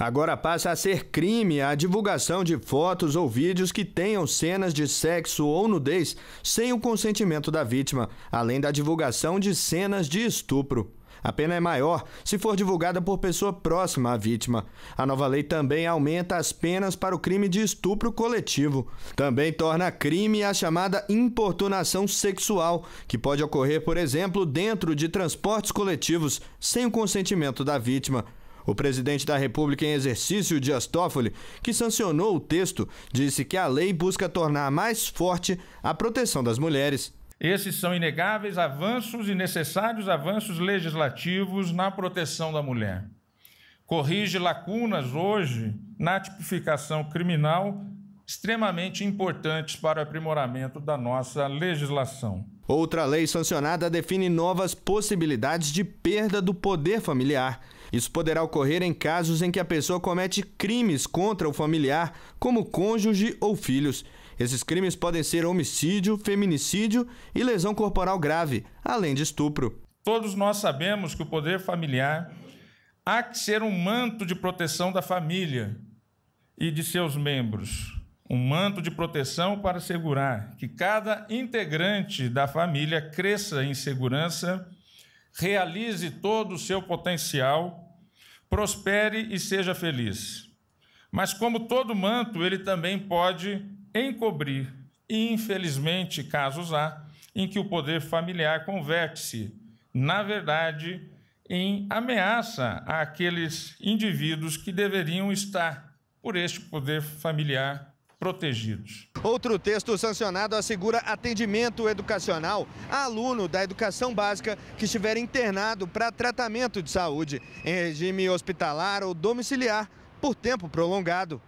Agora passa a ser crime a divulgação de fotos ou vídeos que tenham cenas de sexo ou nudez sem o consentimento da vítima, além da divulgação de cenas de estupro. A pena é maior se for divulgada por pessoa próxima à vítima. A nova lei também aumenta as penas para o crime de estupro coletivo. Também torna crime a chamada importunação sexual, que pode ocorrer, por exemplo, dentro de transportes coletivos, sem o consentimento da vítima. O presidente da República em exercício, Dias Toffoli, que sancionou o texto, disse que a lei busca tornar mais forte a proteção das mulheres. Esses são inegáveis avanços e necessários avanços legislativos na proteção da mulher. Corrige lacunas hoje na tipificação criminal extremamente importantes para o aprimoramento da nossa legislação. Outra lei sancionada define novas possibilidades de perda do poder familiar. Isso poderá ocorrer em casos em que a pessoa comete crimes contra o familiar, como cônjuge ou filhos. Esses crimes podem ser homicídio, feminicídio e lesão corporal grave, além de estupro. Todos nós sabemos que o poder familiar há que ser um manto de proteção da família e de seus membros um manto de proteção para assegurar que cada integrante da família cresça em segurança, realize todo o seu potencial, prospere e seja feliz. Mas, como todo manto, ele também pode encobrir, infelizmente, casos há em que o poder familiar converte-se, na verdade, em ameaça àqueles indivíduos que deveriam estar por este poder familiar protegidos. Outro texto sancionado assegura atendimento educacional a aluno da educação básica que estiver internado para tratamento de saúde em regime hospitalar ou domiciliar por tempo prolongado.